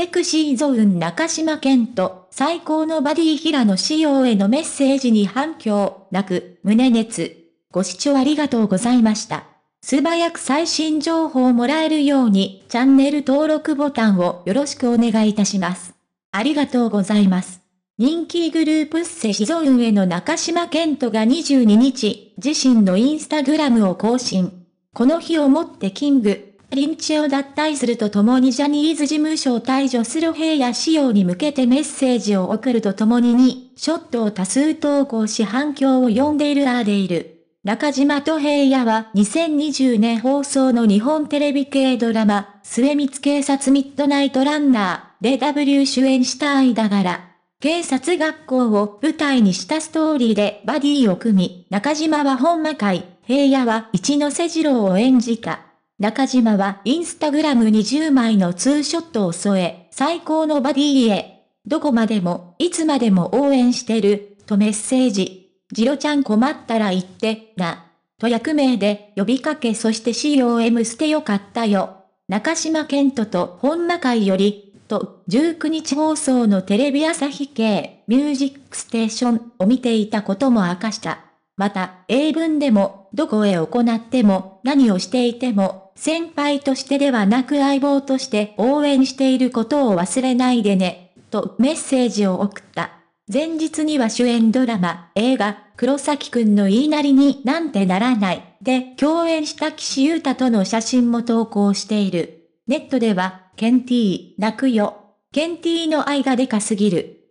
セクシーゾーン中島健人、最高のバディ平野仕様へのメッセージに反響、なく、胸熱。ご視聴ありがとうございました。素早く最新情報をもらえるように、チャンネル登録ボタンをよろしくお願いいたします。ありがとうございます。人気グループッセシゾーンへの中島健人が22日、自身のインスタグラムを更新。この日をもってキング、リンチを脱退するとともにジャニーズ事務所を退場する平野仕様に向けてメッセージを送るとともにに、ショットを多数投稿し反響を呼んでいるアーデイル。中島と平野は2020年放送の日本テレビ系ドラマ、末光警察ミッドナイトランナーで W 主演した間柄。警察学校を舞台にしたストーリーでバディを組み、中島は本間会、平野は一ノ瀬二郎を演じた。中島はインスタグラム20枚のツーショットを添え、最高のバディへ。どこまでも、いつまでも応援してる、とメッセージ。ジロちゃん困ったら言って、な。と役名で呼びかけそして COM 捨てよかったよ。中島健人と本間会より、と19日放送のテレビ朝日系ミュージックステーションを見ていたことも明かした。また、英文でも、どこへ行っても、何をしていても、先輩としてではなく相棒として応援していることを忘れないでね、とメッセージを送った。前日には主演ドラマ、映画、黒崎くんの言いなりになんてならない、で共演した岸優太との写真も投稿している。ネットでは、ケンティー、泣くよ。ケンティーの愛がでかすぎる。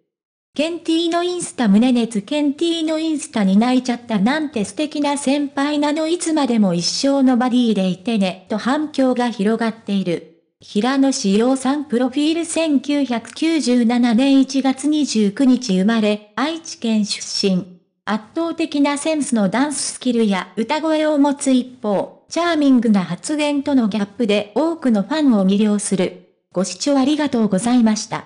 ケンティーのインスタ胸熱ケンティーのインスタに泣いちゃったなんて素敵な先輩なのいつまでも一生のバディでいてねと反響が広がっている。平野志陽さんプロフィール1997年1月29日生まれ、愛知県出身。圧倒的なセンスのダンススキルや歌声を持つ一方、チャーミングな発言とのギャップで多くのファンを魅了する。ご視聴ありがとうございました。